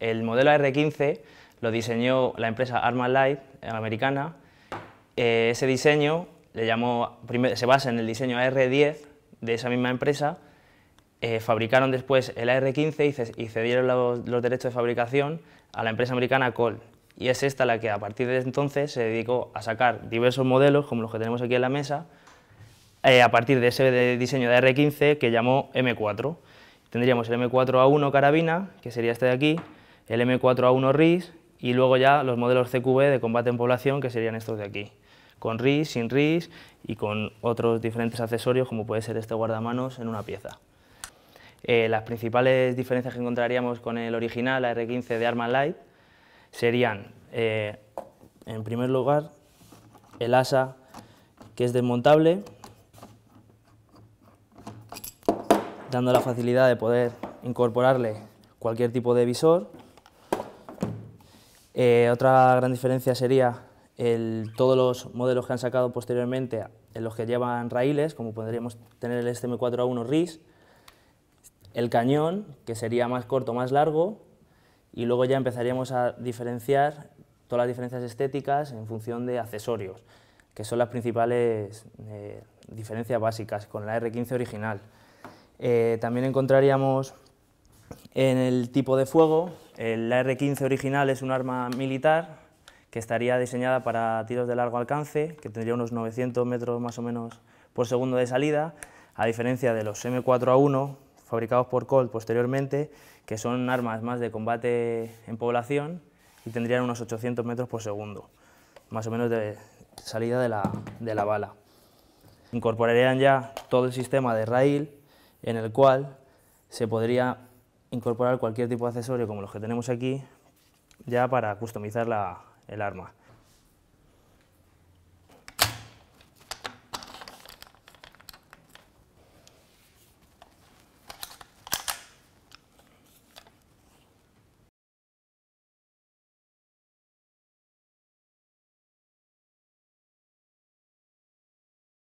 El modelo ar 15 lo diseñó la empresa Arma Light eh, americana. Eh, ese diseño se basa en el diseño AR10 de esa misma empresa. Eh, fabricaron después el AR15 y, cedieron los, derechos de fabricación a la empresa americana Col. Y es esta la que a partir de entonces se dedicó a sacar diversos modelos, como los que tenemos aquí en la mesa, a partir de ese diseño de ar 15 que llamó M4. Tendríamos el M4A1 carabina, que sería este de aquí, el M4A1 RIS y luego ya los modelos CQB de combate en población, que serían estos de aquí, con RIS, sin RIS y con otros diferentes accesorios, como puede ser este guardamanos en una pieza. Eh, las principales diferencias que encontraríamos con el original, ar 15 de Arma Light, serían, eh, en primer lugar, el asa que es desmontable, dando la facilidad de poder incorporarle cualquier tipo de visor eh, otra gran diferencia sería todos los modelos que han sacado posteriormente en los que llevan raíles, como podríamos tener el sm 4 a 1 RIS, el cañón, que sería más corto, o más largo, y luego ya empezaríamos a diferenciar todas las diferencias estéticas en función de accesorios, que son las principales eh, diferencias básicas con la R15 original. Eh, también encontraríamos en el tipo de fuego la R-15 original es un arma militar que estaría diseñada para tiros de largo alcance, que tendría unos 900 metros más o menos por segundo de salida, a diferencia de los M4A1 fabricados por Colt posteriormente, que son armas más de combate en población y tendrían unos 800 metros por segundo, más o menos de salida de la, de la bala. Incorporarían ya todo el sistema de rail en el cual se podría incorporar cualquier tipo de accesorio como los que tenemos aquí ya para customizar la, el arma.